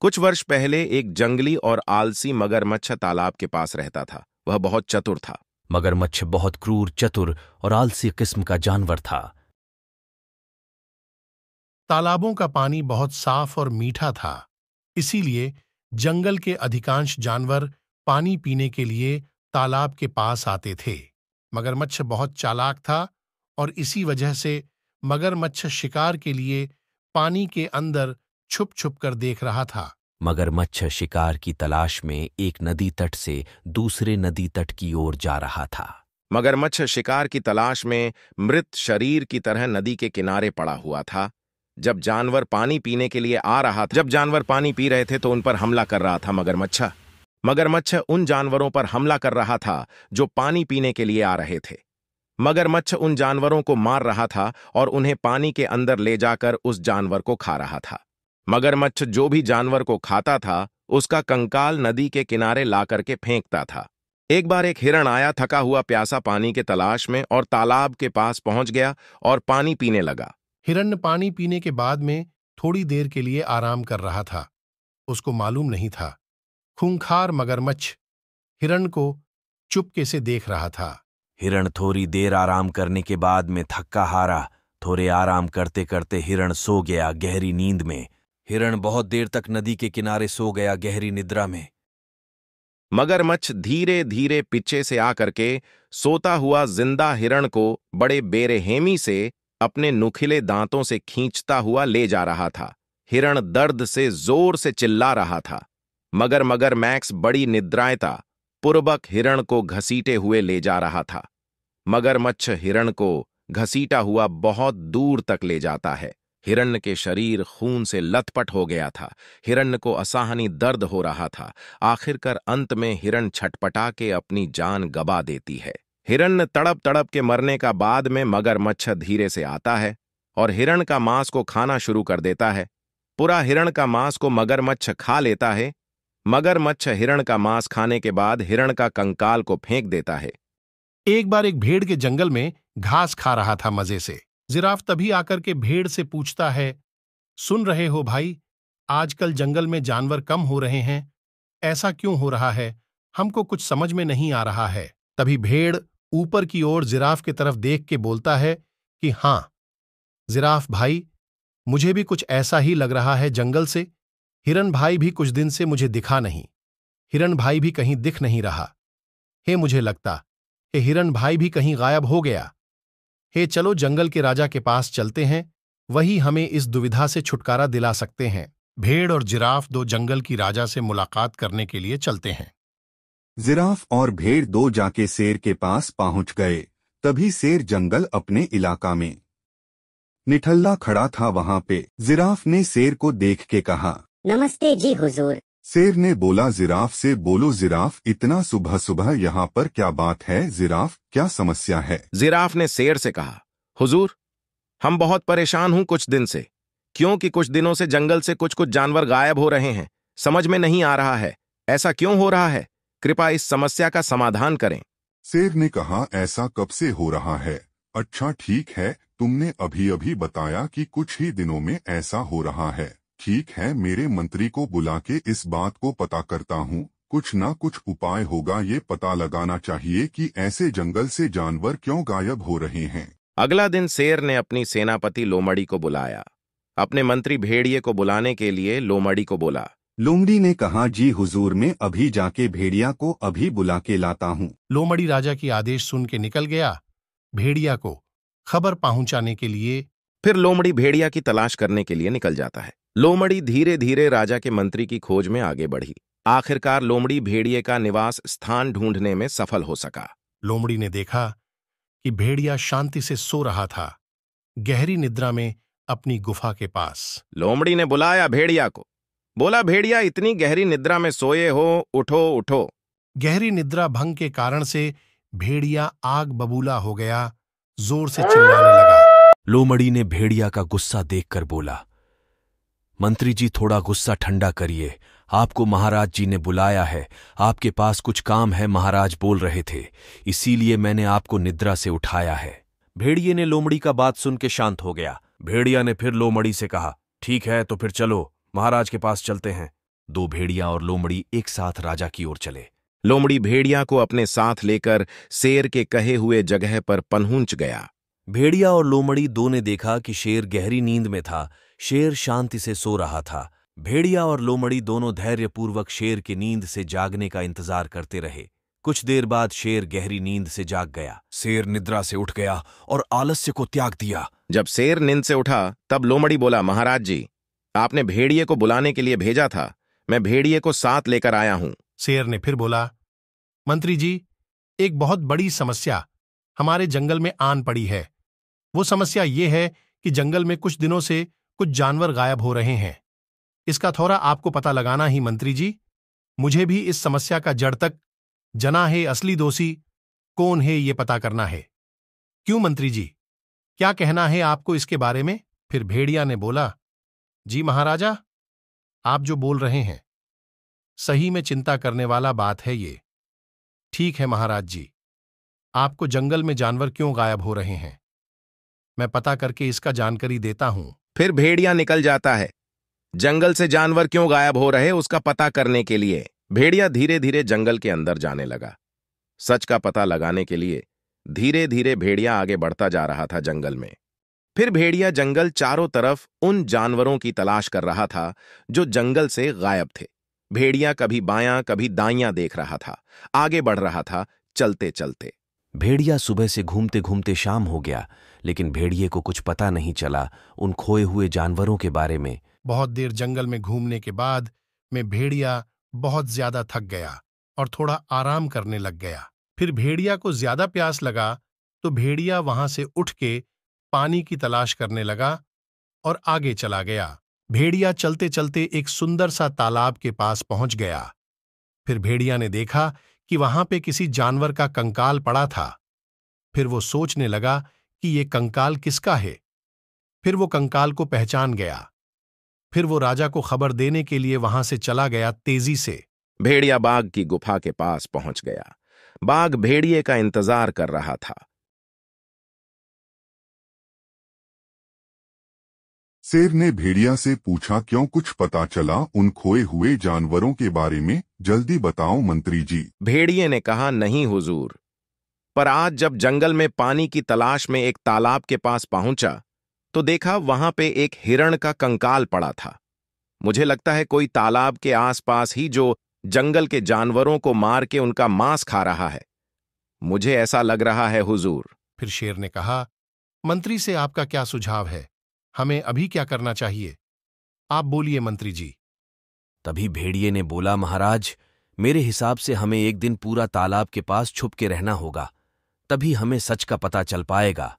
कुछ वर्ष पहले एक जंगली और आलसी मगरमच्छ तालाब के पास रहता था वह बहुत चतुर था मगरमच्छ बहुत क्रूर चतुर और आलसी किस्म का जानवर था तालाबों का पानी बहुत साफ और मीठा था इसीलिए जंगल के अधिकांश जानवर पानी पीने के लिए तालाब के पास आते थे मगरमच्छ बहुत चालाक था और इसी वजह से मगरमच्छ शिकार के लिए पानी के अंदर छुप छुप कर देख रहा था मगर शिकार की तलाश में एक नदी तट से दूसरे नदी तट की ओर जा रहा था मगर शिकार की तलाश में मृत शरीर की तरह नदी के किनारे पड़ा हुआ था जब जानवर पानी पीने के लिए आ रहा था जब जानवर पानी पी रहे थे तो उन पर हमला कर रहा था मगरमच्छ मगरमच्छ उन जानवरों पर हमला कर रहा था जो पानी पीने के लिए आ रहे थे मगरमच्छ उन जानवरों को मार रहा था और उन्हें पानी के अंदर ले जाकर उस जानवर को खा रहा था मगरमच्छ जो भी जानवर को खाता था उसका कंकाल नदी के किनारे ला करके फेंकता था एक बार एक हिरण आया थका हुआ प्यासा पानी के तलाश में और तालाब के पास पहुंच गया और पानी पीने लगा हिरण पानी पीने के बाद में थोड़ी देर के लिए आराम कर रहा था उसको मालूम नहीं था खूंखार मगरमच्छ हिरण को चुपके से देख रहा था हिरण थोड़ी देर आराम करने के बाद में थक्का हारा थोड़े आराम करते करते हिरण सो गया गहरी नींद में हिरण बहुत देर तक नदी के किनारे सो गया गहरी निद्रा में मगरमच्छ धीरे धीरे पीछे से आकर के सोता हुआ जिंदा हिरण को बड़े बेरहेमी से अपने नुखिले दांतों से खींचता हुआ ले जा रहा था हिरण दर्द से जोर से चिल्ला रहा था मगर मगर मैक्स बड़ी निद्रायता पूर्वक हिरण को घसीटे हुए ले जा रहा था मगरमच्छ हिरण को घसीटा हुआ बहुत दूर तक ले जाता है हिरण्य के शरीर खून से लथपट हो गया था हिरण्य को असाहनी दर्द हो रहा था आखिरकार अंत में हिरण छटपटा के अपनी जान गबा देती है हिरण्य तड़प तड़प के मरने का बाद में मगरमच्छ धीरे से आता है और हिरण का मांस को खाना शुरू कर देता है पूरा हिरण का मांस को मगरमच्छ खा लेता है मगरमच्छ हिरण का मांस खाने के बाद हिरण का कंकाल को फेंक देता है एक बार एक भेड़ के जंगल में घास खा रहा था मजे से जिराफ तभी आकर के भेड़ से पूछता है सुन रहे हो भाई आजकल जंगल में जानवर कम हो रहे हैं ऐसा क्यों हो रहा है हमको कुछ समझ में नहीं आ रहा है तभी भेड़ ऊपर की ओर जिराफ की तरफ देख के बोलता है कि हाँ जिराफ भाई मुझे भी कुछ ऐसा ही लग रहा है जंगल से हिरन भाई भी कुछ दिन से मुझे दिखा नहीं हिरन भाई भी कहीं दिख नहीं रहा हे मुझे लगता हे हिरन भाई भी कहीं गायब हो गया हे चलो जंगल के राजा के पास चलते हैं वही हमें इस दुविधा से छुटकारा दिला सकते हैं भेड़ और जिराफ दो जंगल की राजा से मुलाकात करने के लिए चलते हैं जिराफ और भेड़ दो जाके शेर के पास पहुंच गए तभी शेर जंगल अपने इलाका में निठल्ला खड़ा था वहां पे जिराफ ने शेर को देख के कहा नमस्ते जी हुजूर शेर ने बोला जिराफ से बोलो जिराफ इतना सुबह सुबह यहाँ पर क्या बात है जिराफ क्या समस्या है जिराफ ने शेर से कहा हुजूर हम बहुत परेशान हूँ कुछ दिन से क्योंकि कुछ दिनों से जंगल से कुछ कुछ जानवर गायब हो रहे हैं समझ में नहीं आ रहा है ऐसा क्यों हो रहा है कृपा इस समस्या का समाधान करें शेर ने कहा ऐसा कब से हो रहा है अच्छा ठीक है तुमने अभी अभी बताया कि कुछ ही दिनों में ऐसा हो रहा है ठीक है मेरे मंत्री को बुला के इस बात को पता करता हूँ कुछ ना कुछ उपाय होगा ये पता लगाना चाहिए कि ऐसे जंगल से जानवर क्यों गायब हो रहे हैं अगला दिन शेर ने अपनी सेनापति लोमड़ी को बुलाया अपने मंत्री भेड़िए को बुलाने के लिए लोमड़ी को बोला लोमड़ी ने कहा जी हुजूर मैं अभी जाके भेड़िया को अभी बुला के लाता हूँ लोमड़ी राजा की आदेश सुन के निकल गया भेड़िया को खबर पहुंचाने के लिए फिर लोमड़ी भेड़िया की तलाश करने के लिए निकल जाता है लोमड़ी धीरे धीरे राजा के मंत्री की खोज में आगे बढ़ी आखिरकार लोमड़ी भेड़िए का निवास स्थान ढूंढने में सफल हो सका लोमड़ी ने देखा कि भेड़िया शांति से सो रहा था गहरी निद्रा में अपनी गुफा के पास लोमड़ी ने बुलाया भेड़िया को बोला भेड़िया इतनी गहरी निद्रा में सोए हो उठो उठो गहरी निद्रा भंग के कारण से भेड़िया आग बबूला हो गया जोर से चिल्लाने लगा लोमड़ी ने भेड़िया का गुस्सा देखकर बोला मंत्री जी थोड़ा गुस्सा ठंडा करिए आपको महाराज जी ने बुलाया है आपके पास कुछ काम है महाराज बोल रहे थे इसीलिए मैंने आपको निद्रा से उठाया है भेड़िए ने लोमड़ी का बात सुन के शांत हो गया भेड़िया ने फिर लोमड़ी से कहा ठीक है तो फिर चलो महाराज के पास चलते हैं दो भेड़िया और लोमड़ी एक साथ राजा की ओर चले लोमड़ी भेड़िया को अपने साथ लेकर शेर के कहे हुए जगह पर पनहुंच गया भेड़िया और लोमड़ी दो ने देखा कि शेर गहरी नींद में था शेर शांति से सो रहा था भेड़िया और लोमड़ी दोनों धैर्यपूर्वक शेर की नींद से जागने का इंतजार करते रहे कुछ देर बाद शेर गहरी नींद से जाग गया शेर निद्रा से उठ गया और आलस्य को त्याग दिया जब शेर नींद से उठा तब लोमड़ी बोला महाराज जी आपने भेड़िए को बुलाने के लिए भेजा था मैं भेड़िए को साथ लेकर आया हूं शेर ने फिर बोला मंत्री जी एक बहुत बड़ी समस्या हमारे जंगल में आन पड़ी है वो समस्या ये है कि जंगल में कुछ दिनों से कुछ जानवर गायब हो रहे हैं इसका थोड़ा आपको पता लगाना ही मंत्री जी मुझे भी इस समस्या का जड़ तक जना है असली दोषी कौन है ये पता करना है क्यों मंत्री जी क्या कहना है आपको इसके बारे में फिर भेड़िया ने बोला जी महाराजा आप जो बोल रहे हैं सही में चिंता करने वाला बात है ये ठीक है महाराज जी आपको जंगल में जानवर क्यों गायब हो रहे हैं मैं पता करके इसका जानकारी देता हूं फिर भेड़िया निकल जाता है जंगल से जानवर क्यों गायब हो रहे उसका पता करने के लिए भेड़िया धीरे धीरे जंगल के अंदर जाने लगा सच का पता लगाने के लिए धीरे धीरे भेड़िया आगे बढ़ता जा रहा था जंगल में फिर भेड़िया जंगल चारों तरफ उन जानवरों की तलाश कर रहा था जो जंगल से गायब थे भेड़िया कभी बायां कभी दाइयां देख रहा था आगे बढ़ रहा था चलते चलते भेड़िया सुबह से घूमते घूमते शाम हो गया लेकिन भेड़िए को कुछ पता नहीं चला उन खोए हुए जानवरों के बारे में बहुत देर जंगल में घूमने के बाद मैं भेड़िया बहुत ज्यादा थक गया और थोड़ा आराम करने लग गया फिर भेड़िया को ज्यादा प्यास लगा तो भेड़िया वहां से उठ के पानी की तलाश करने लगा और आगे चला गया भेड़िया चलते चलते एक सुंदर सा तालाब के पास पहुंच गया फिर भेड़िया ने देखा कि वहां पे किसी जानवर का कंकाल पड़ा था फिर वो सोचने लगा कि ये कंकाल किसका है फिर वो कंकाल को पहचान गया फिर वो राजा को खबर देने के लिए वहां से चला गया तेजी से भेड़िया बाघ की गुफा के पास पहुंच गया बाघ भेड़िए का इंतजार कर रहा था शेर ने भेड़िया से पूछा क्यों कुछ पता चला उन खोए हुए जानवरों के बारे में जल्दी बताओ मंत्री जी भेड़िए ने कहा नहीं हुजूर पर आज जब जंगल में पानी की तलाश में एक तालाब के पास पहुंचा तो देखा वहां पे एक हिरण का कंकाल पड़ा था मुझे लगता है कोई तालाब के आसपास ही जो जंगल के जानवरों को मार के उनका मांस खा रहा है मुझे ऐसा लग रहा है हुजूर फिर शेर ने कहा मंत्री से आपका क्या सुझाव है हमें अभी क्या करना चाहिए आप बोलिए मंत्री जी तभी भेड़िए ने बोला महाराज मेरे हिसाब से हमें एक दिन पूरा तालाब के पास छुप के रहना होगा तभी हमें सच का पता चल पाएगा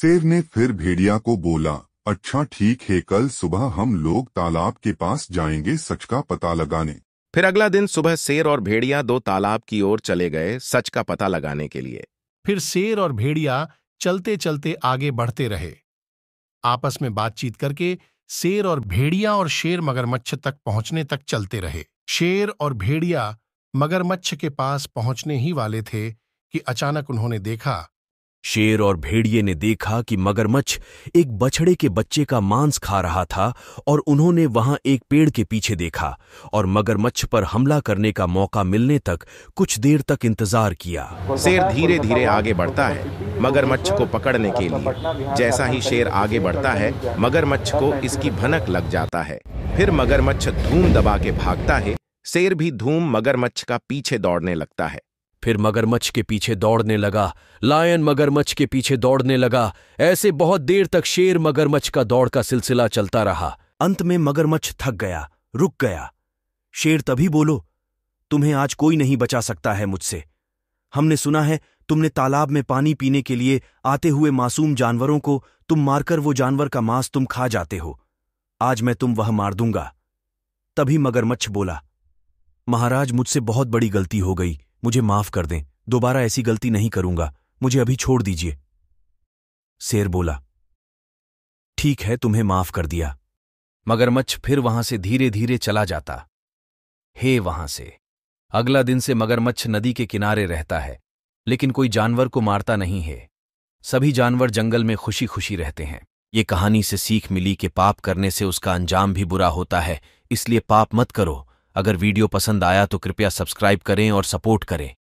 शेर ने फिर भेड़िया को बोला अच्छा ठीक है कल सुबह हम लोग तालाब के पास जाएंगे सच का पता लगाने फिर अगला दिन सुबह शेर और भेड़िया दो तालाब की ओर चले गए सच का पता लगाने के लिए फिर शेर और भेड़िया चलते चलते आगे बढ़ते रहे आपस में बातचीत करके शेर और भेड़िया और शेर मगरमच्छ तक पहुंचने तक चलते रहे शेर और भेड़िया मगरमच्छ के पास पहुंचने ही वाले थे कि अचानक उन्होंने देखा शेर और भेड़िए ने देखा कि मगरमच्छ एक बछड़े के बच्चे का मांस खा रहा था और उन्होंने वहां एक पेड़ के पीछे देखा और मगरमच्छ पर हमला करने का मौका मिलने तक कुछ देर तक इंतजार किया शेर धीरे धीरे आगे बढ़ता है मगरमच्छ को पकड़ने के लिए जैसा ही शेर आगे बढ़ता है मगरमच्छ को इसकी भनक लग जाता है फिर मगरमच्छ धूम दबा के भागता है शेर भी धूम मगरमच्छ का पीछे दौड़ने लगता है फिर मगरमच्छ के पीछे दौड़ने लगा लायन मगरमच्छ के पीछे दौड़ने लगा ऐसे बहुत देर तक शेर मगरमच्छ का दौड़ का सिलसिला चलता रहा अंत में मगरमच्छ थक गया रुक गया शेर तभी बोलो तुम्हें आज कोई नहीं बचा सकता है मुझसे हमने सुना है तुमने तालाब में पानी पीने के लिए आते हुए मासूम जानवरों को तुम मारकर वो जानवर का मांस तुम खा जाते हो आज मैं तुम वह मार दूंगा तभी मगरमच्छ बोला महाराज मुझसे बहुत बड़ी गलती हो गई मुझे माफ कर दें दोबारा ऐसी गलती नहीं करूंगा मुझे अभी छोड़ दीजिए शेर बोला ठीक है तुम्हें माफ कर दिया मगरमच्छ फिर वहां से धीरे धीरे चला जाता हे वहां से अगला दिन से मगरमच्छ नदी के किनारे रहता है लेकिन कोई जानवर को मारता नहीं है सभी जानवर जंगल में खुशी खुशी रहते हैं ये कहानी से सीख मिली कि पाप करने से उसका अंजाम भी बुरा होता है इसलिए पाप मत करो अगर वीडियो पसंद आया तो कृपया सब्सक्राइब करें और सपोर्ट करें